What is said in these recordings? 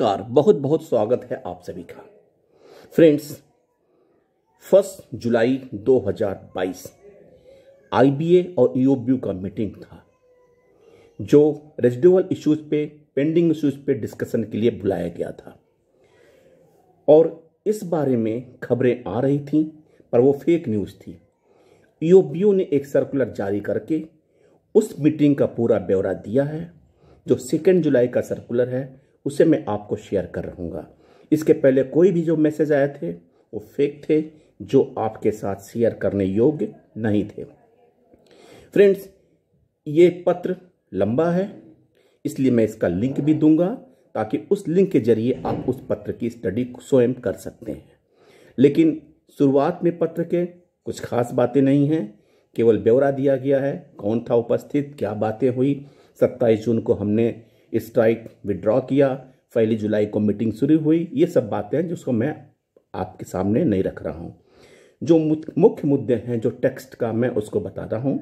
नमस्कार बहुत बहुत स्वागत है आप सभी का फ्रेंड्स फर्स्ट जुलाई 2022 आईबीए और ईओबीयू का मीटिंग था जो रेजिडुअल इश्यूज पे पेंडिंग इश्यूज पे डिस्कशन के लिए बुलाया गया था और इस बारे में खबरें आ रही थी पर वो फेक न्यूज़ थी ईओबीओ ने एक सर्कुलर जारी करके उस मीटिंग का पूरा ब्यौरा दिया है जो सेकेंड जुलाई का सर्कुलर है उसे मैं आपको शेयर कर रहूँगा इसके पहले कोई भी जो मैसेज आए थे वो फेक थे जो आपके साथ शेयर करने योग्य नहीं थे फ्रेंड्स ये पत्र लंबा है इसलिए मैं इसका लिंक भी दूंगा ताकि उस लिंक के जरिए आप उस पत्र की स्टडी स्वयं कर सकते हैं लेकिन शुरुआत में पत्र के कुछ खास बातें नहीं हैं केवल ब्यौरा दिया गया है कौन था उपस्थित क्या बातें हुई सत्ताईस जून को हमने स्ट्राइक विड्रॉ किया पहली जुलाई को मीटिंग शुरू हुई ये सब बातें हैं जिसको मैं आपके सामने नहीं रख रहा हूँ जो मुख्य मुद्दे हैं जो टेक्स्ट का मैं उसको बता रहा हूँ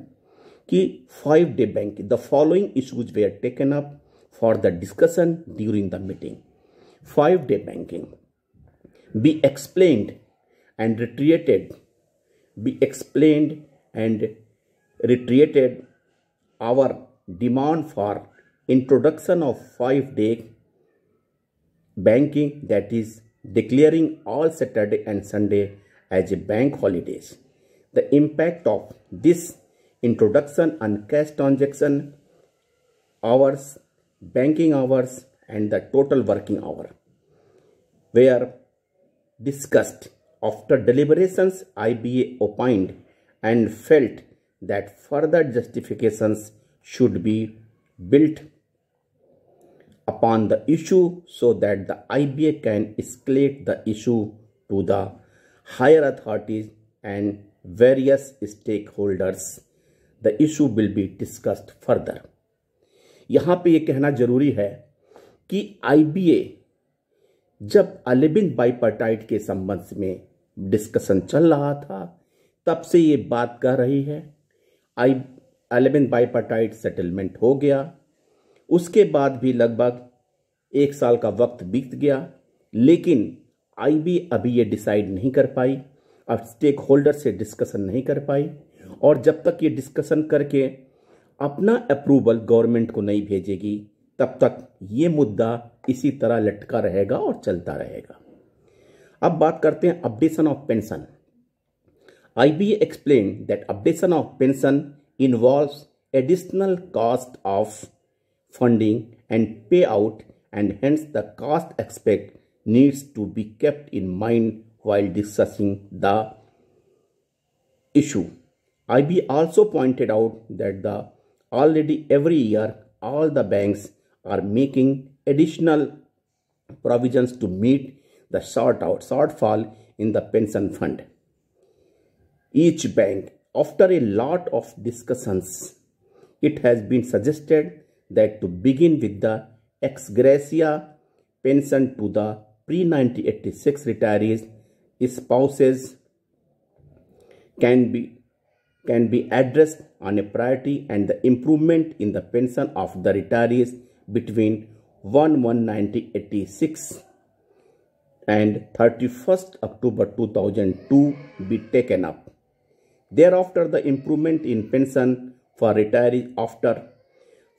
कि five day bank the following issues were taken up for the discussion during the meeting five day banking be explain and reiterated be explain and reiterated our demand for introduction of five-day banking that is declaring all Saturday and Sunday as bank holidays. The impact of this introduction on cash transaction hours, banking hours and the total working hour were discussed. After deliberations, IBA opined and felt that further justifications should be built upon the issue so that the IBA can escalate the issue to the higher authorities and various stakeholders. The issue will be discussed further. यहाँ पे ये कहना जरूरी है कि IBA जब अलेबिन बाइपाटाइट के संबंध में डिस्कशन चल रहा था तब से ये बात कह रही है आई अलेबिन बाइपाटाइट सेटलमेंट हो गया उसके बाद भी लगभग एक साल का वक्त बीत गया लेकिन आईबी अभी ये डिसाइड नहीं कर पाई अब स्टेक होल्डर से डिस्कशन नहीं कर पाई और जब तक ये डिस्कशन करके अपना अप्रूवल गवर्नमेंट को नहीं भेजेगी तब तक ये मुद्दा इसी तरह लटका रहेगा और चलता रहेगा अब बात करते हैं updation of pension IBA explain that updation of pension involve additional cost of funding and pay out and hence the cost aspect needs to be kept in mind while discussing the issue. IB also pointed out that the already every year all the banks are making additional provisions to meet the short out shortfall in the pension fund. Each bank, after a lot of discussions, it has been suggested that to begin with the ex gratia pension to the pre-1986 retirees spouses can be can be addressed on a priority and the improvement in the pension of the retirees between 1 1 1986 and 31st October 2002 be taken up. Thereafter, the improvement in pension for retirees after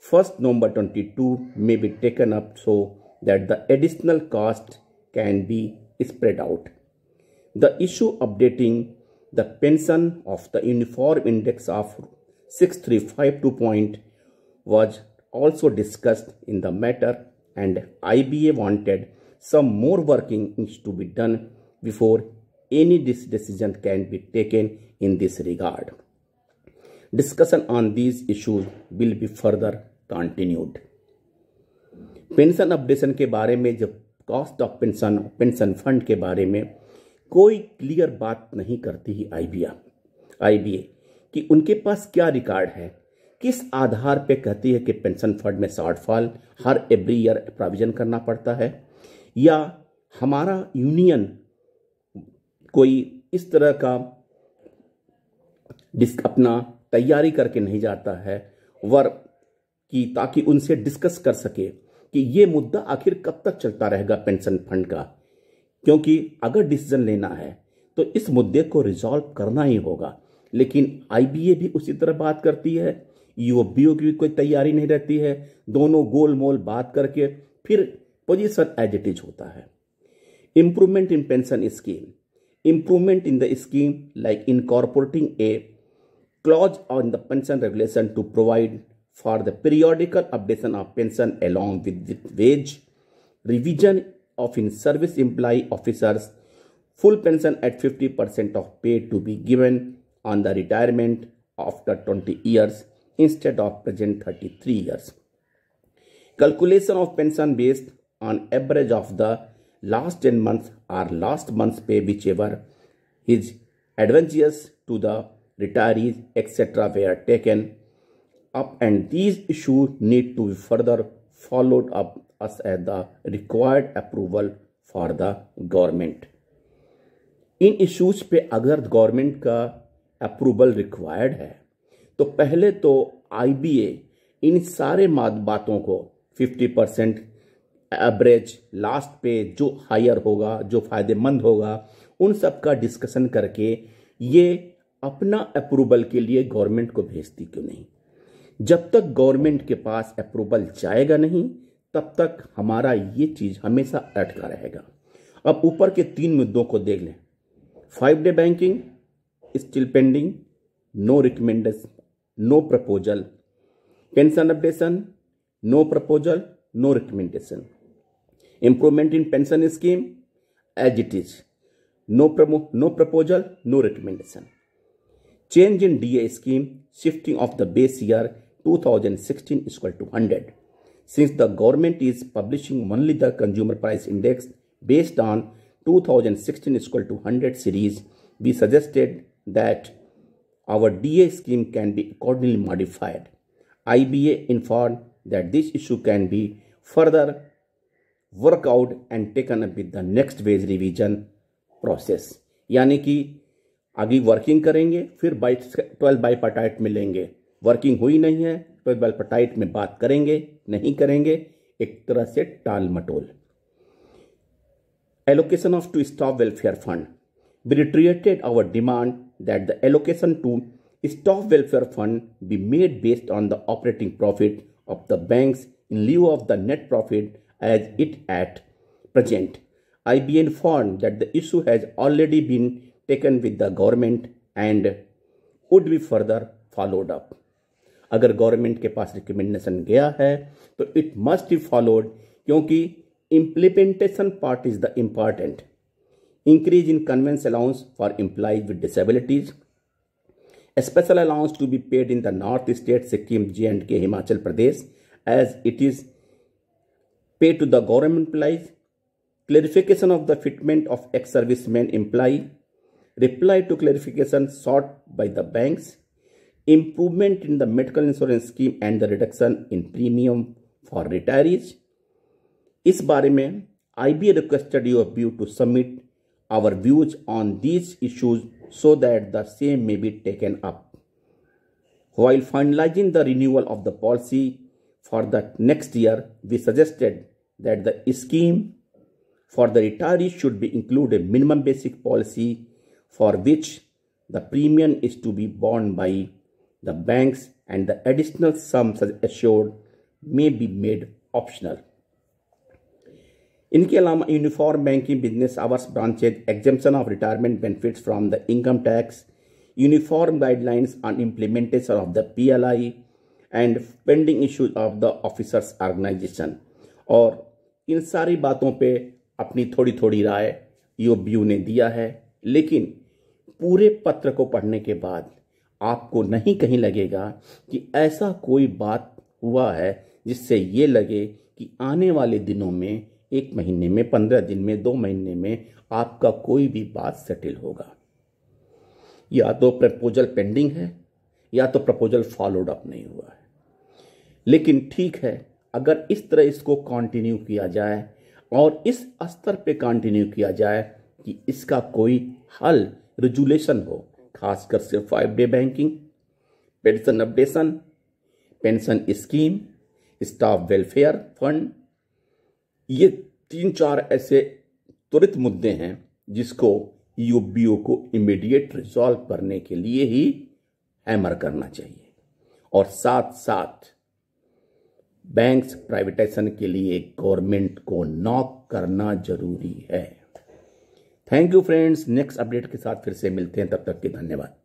first number 22 may be taken up so that the additional cost can be spread out. The issue updating the pension of the uniform index of 6352 was also discussed in the matter and IBA wanted some more working needs to be done before any decision can be taken in this regard. Discussion on these issues will be further continued pension updation के बारे में जब cost of pension pension fund के बारे में कोई clear बात नहीं करती है आईबीआ आईबीए कि उनके पास क्या रिकॉर्ड है किस आधार पे कहती है कि पेंशन फंड में शॉर्टफॉल हर एवरी ईयर प्रोविजन करना पड़ता है या हमारा यूनियन कोई इस तरह का डिस्क अपना तैयारी करके नहीं जाता है वर कि ताकि उनसे डिस्कस कर सके कि ये मुद्दा आखिर कब तक चलता रहेगा पेंशन फंड का क्योंकि अगर डिसीजन लेना है तो इस मुद्दे को रिजॉल्व करना ही होगा लेकिन आईबीए भी उसी तरह बात करती है यूओबीओ की भी कोई तैयारी नहीं रहती है दोनों गोल मोल बात करके फिर पोजिशन एज होता है improvement in pension scheme improvement in the scheme like incorporating a clause on the pension regulation to provide for the periodical updation of pension along with the wage revision of in-service employee officers full pension at 50% of pay to be given on the retirement after 20 years instead of present 33 years calculation of pension based on average of the last 10 months or last month's pay whichever is advantageous to the retirees etc were taken up and these issues need to be further followed up as the required approval for the government in issues पे अगर government का approval required है तो पहले तो IBA इन सारे बातों को 50 परसेंट एवरेज लास्ट पे जो हायर होगा जो फायदेमंद होगा उन सब का डिस्कशन करके ये अपना अप्रूवल के लिए गवर्नमेंट को भेजती क्यों नहीं जब तक गवर्नमेंट के पास अप्रूवल जाएगा नहीं तब तक हमारा ये चीज़ हमेशा अटका रहेगा अब ऊपर के तीन मुद्दों को देख लें five day banking still pending no recommendation no proposal pension updation no proposal no recommendation improvement in pension scheme as it is no no proposal no recommendation change in DA scheme shifting of the base year 2016 is equal to 100. Since the government is publishing only the consumer price index based on 2016 is equal to 100 series, we suggested that our DA scheme can be accordingly modified. IBA informed that this issue can be further worked out and taken up with the next wage revision process. यानी कि आगे working करेंगे फिर by twelve bipartite मिलेंगे working हुई नहीं है तो बेलपटाइट में बात करेंगे नहीं करेंगे एक तरह से टाल मटोल allocation of to stop welfare fund reiterated our demand that the allocation to stop welfare fund be made based on the operating profit of the bank in lieu of the net profit as it at present I be inform that the issue has already been taken with the government and would be further followed up अगर government के पास रिकमेंडेशन गया है तो it must be followed क्योंकि implementation part is the important increase in conveyance allowance for employees with disabilities special allowance to be paid in the north state Sikkim J and K Himachal Pradesh as it is pay to the government clarification of the fitment of ex service man employee reply to clarification sought by the banks improvement in the medical insurance scheme and the reduction in premium for retirees. इस बारे में I B requested you view to submit our views on these so that the same may be taken up. While finalizing the renewal of the policy for the next year, we suggested that the scheme for the retirees should be include a minimum basic policy for which the premium is to be borne by the banks and the additional sums as assured may be made optional. इनके अलावा uniform banking business hours branches exemption of retirement benefits from the income tax uniform guidelines on implementation of the P L I and pending issues of the officers organisation और इन सारी बातों पर अपनी थोड़ी थोड़ी राय यू बी यू ने दिया है लेकिन पूरे पत्र को पढ़ने के बाद आपको नहीं कहीं लगेगा कि ऐसा कोई बात हुआ है जिससे ये लगे कि आने वाले दिनों में एक महीने में पंद्रह दिन में दो महीने में आपका कोई भी बात सेटल होगा या तो प्रपोजल पेंडिंग है या तो प्रपोजल फॉलोड अप नहीं हुआ है लेकिन ठीक है अगर इस तरह इसको कंटिन्यू किया जाए और इस स्तर पे कंटिन्यू किया जाए कि इसका कोई हल रेजुलेशन हो खासकर से five day banking pension updation pension scheme staff welfare fund ये तीन चार ऐसे त्वरित मुद्दे हैं जिसको ईओबीओ e को इमीडिएट रिजॉल्व करने के लिए ही हैमर करना चाहिए और साथ साथ बैंक्स प्राइवेटाइजेशन के लिए गवर्नमेंट को नॉक करना जरूरी है thank you friends next update के साथ फिर से मिलते हैं तब तक के धन्यवाद